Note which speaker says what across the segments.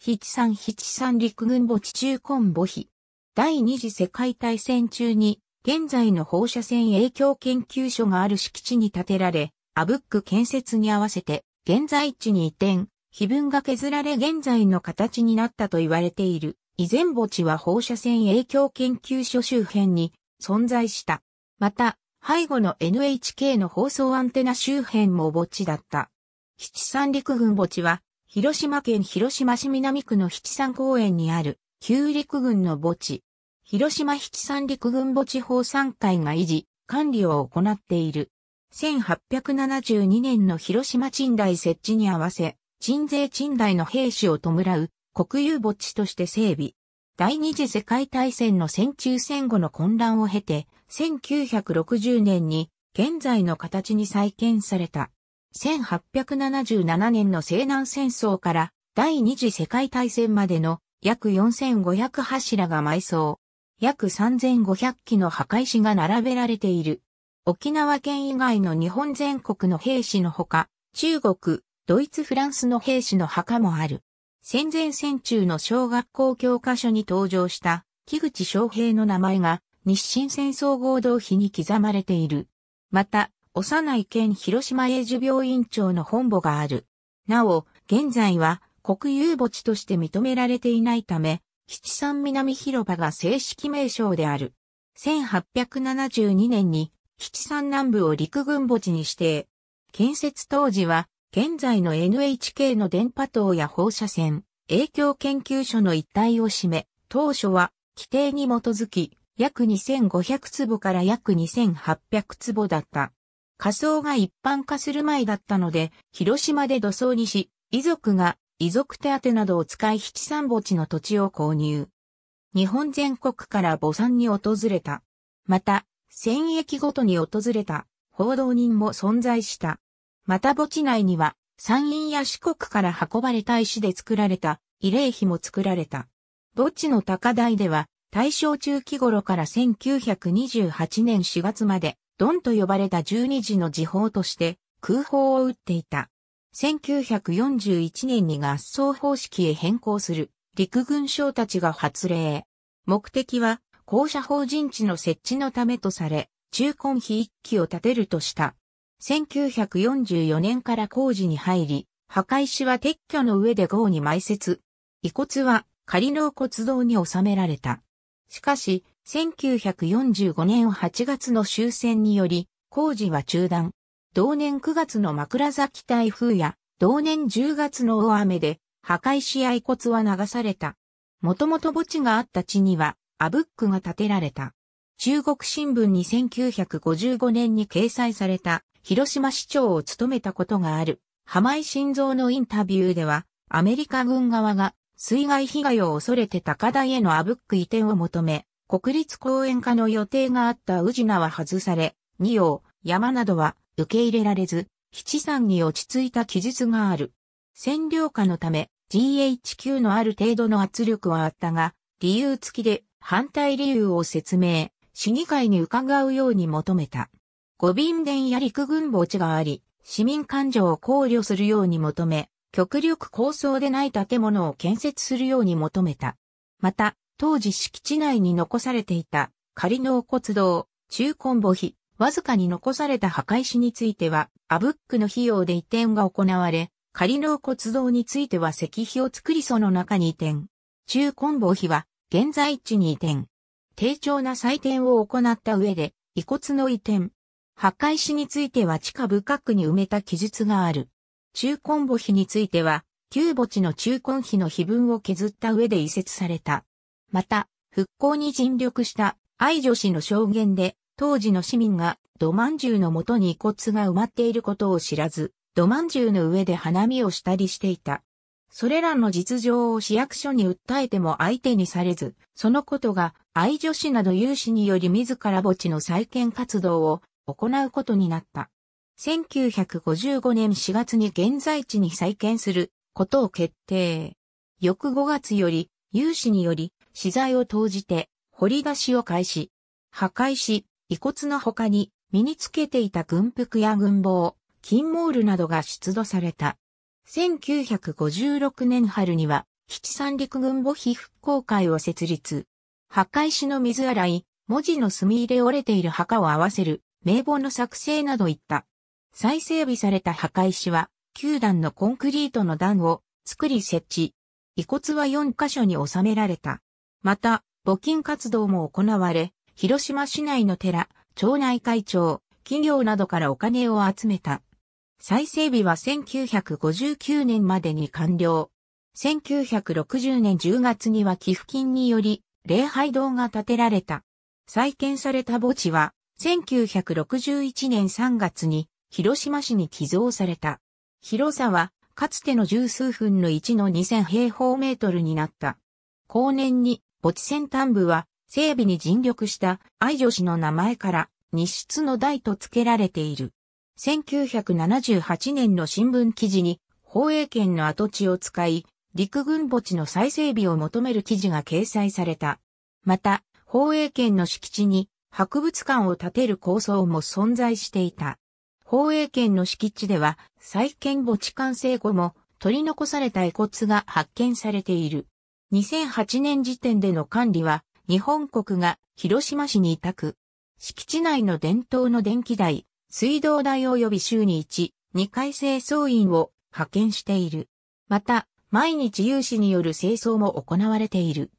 Speaker 1: 七三七三陸軍墓地中根墓碑。第二次世界大戦中に、現在の放射線影響研究所がある敷地に建てられ、アブック建設に合わせて、現在地に移転、碑文が削られ現在の形になったと言われている。以前墓地は放射線影響研究所周辺に存在した。また、背後の NHK の放送アンテナ周辺も墓地だった。七三陸軍墓地は広島県広島市南区の七三公園にある旧陸軍の墓地。広島七三陸軍墓地法3会が維持、管理を行っている。1872年の広島賃貸設置に合わせ、鎮税賃貸の兵士を弔う国有墓地として整備。第二次世界大戦の戦中戦後の混乱を経て、1960年に現在の形に再建された。1877年の西南戦争から第二次世界大戦までの約4500柱が埋葬。約3500機の墓石が並べられている。沖縄県以外の日本全国の兵士のほか、中国、ドイツ、フランスの兵士の墓もある。戦前戦中の小学校教科書に登場した木口昌平の名前が日清戦争合同碑に刻まれている。また、幼い県広島永寿病院長の本部がある。なお、現在は国有墓地として認められていないため、七三南広場が正式名称である。1872年に七三南部を陸軍墓地に指定。建設当時は、現在の NHK の電波塔や放射線、影響研究所の一帯を占め、当初は規定に基づき、約2500坪から約2800坪だった。火葬が一般化する前だったので、広島で土葬にし、遺族が遺族手当などを使い七三墓地の土地を購入。日本全国から墓参に訪れた。また、戦役ごとに訪れた報道人も存在した。また墓地内には、山陰や四国から運ばれた石で作られた慰霊碑も作られた。墓地の高台では、大正中期頃から1928年4月まで、ドンと呼ばれた12時の時報として空砲を撃っていた。1941年に合奏方式へ変更する陸軍省たちが発令。目的は校舎法人地の設置のためとされ、中根費一機を建てるとした。1944年から工事に入り、墓石は撤去の上で豪に埋設。遺骨は仮納骨堂に収められた。しかし、1945年8月の終戦により、工事は中断。同年9月の枕崎台風や、同年10月の大雨で、破壊し合骨は流された。もともと墓地があった地には、アブックが建てられた。中国新聞に1955年に掲載された、広島市長を務めたことがある、浜井晋三のインタビューでは、アメリカ軍側が水害被害を恐れて高台へのアブック移転を求め、国立公園化の予定があった宇品は外され、二葉、山などは受け入れられず、七山に落ち着いた記述がある。占領下のため GHQ のある程度の圧力はあったが、理由付きで反対理由を説明、市議会に伺うように求めた。五便殿や陸軍墓地があり、市民感情を考慮するように求め、極力構想でない建物を建設するように求めた。また、当時敷地内に残されていた仮納骨堂、中根墓碑、わずかに残された墓石については、アブックの費用で移転が行われ、仮納骨堂については石碑を作りその中に移転。中根墓碑は現在地に移転。低調な祭典を行った上で、遺骨の移転。墓石については地下深くに埋めた記述がある。中根墓碑については、旧墓地の中根碑の碑文を削った上で移設された。また、復興に尽力した愛女氏の証言で、当時の市民が土まんのもとに遺骨が埋まっていることを知らず、土まんの上で花見をしたりしていた。それらの実情を市役所に訴えても相手にされず、そのことが愛女氏など有志により自ら墓地の再建活動を行うことになった。1955年4月に現在地に再建することを決定。翌5月より有志により資材を投じて、掘り出しを開始。破壊し、遺骨の他に身につけていた軍服や軍帽、金モールなどが出土された。1956年春には、七三陸軍墓被復興会を設立。墓石の水洗い、文字の墨入れ折れている墓を合わせる、名簿の作成などいった。再整備された墓石は、9段のコンクリートの段を作り設置。遺骨は4箇所に収められた。また、募金活動も行われ、広島市内の寺、町内会長、企業などからお金を集めた。再整備は1959年までに完了。1960年10月には寄付金により、礼拝堂が建てられた。再建された墓地は、1961年3月に広島市に寄贈された。広さは、かつての十数分の1の2000平方メートルになった。後年に墓地先端部は、整備に尽力した愛女氏の名前から、日出の台と付けられている。1978年の新聞記事に、放映権の跡地を使い、陸軍墓地の再整備を求める記事が掲載された。また、放映権の敷地に博物館を建てる構想も存在していた。放映権の敷地では、再建墓地完成後も取り残された遺骨が発見されている。2008年時点での管理は、日本国が広島市に委託。敷地内の伝統の電気代、水道代及び週に1、2回清掃員を派遣している。また、毎日有志による清掃も行われている。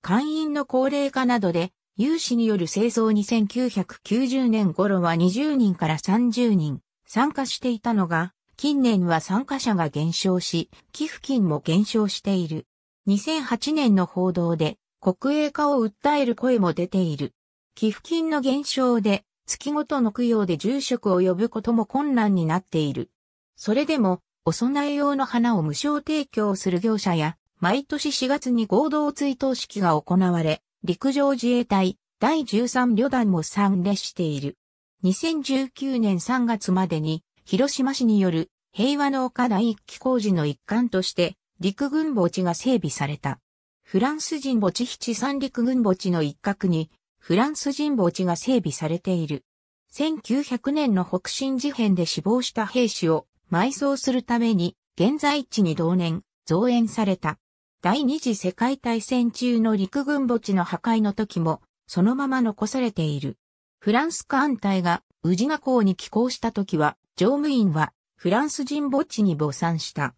Speaker 1: 会員の高齢化などで、有志による清掃2990年頃は20人から30人参加していたのが、近年は参加者が減少し、寄付金も減少している。2008年の報道で国営化を訴える声も出ている。寄付金の減少で月ごとの供養で住職を呼ぶことも困難になっている。それでもお供え用の花を無償提供する業者や毎年4月に合同追悼式が行われ、陸上自衛隊第13旅団も参列している。2019年3月までに広島市による平和の丘第一期工事の一環として陸軍墓地が整備された。フランス人墓地七三陸軍墓地の一角に、フランス人墓地が整備されている。1900年の北進事変で死亡した兵士を埋葬するために、現在地に同年、増援された。第二次世界大戦中の陸軍墓地の破壊の時も、そのまま残されている。フランス艦隊が宇治賀港に寄港した時は、乗務員はフランス人墓地に墓参した。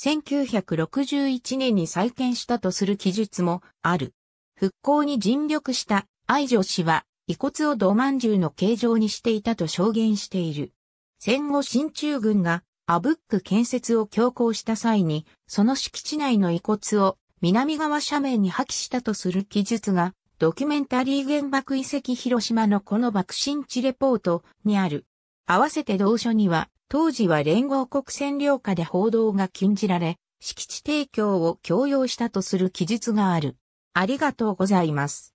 Speaker 1: 1961年に再建したとする記述もある。復興に尽力した愛女氏は遺骨を土饅頭の形状にしていたと証言している。戦後新中軍がアブック建設を強行した際に、その敷地内の遺骨を南側斜面に破棄したとする記述が、ドキュメンタリー原爆遺跡広島のこの爆心地レポートにある。合わせて同書には、当時は連合国占領下で報道が禁じられ、敷地提供を強要したとする記述がある。ありがとうございます。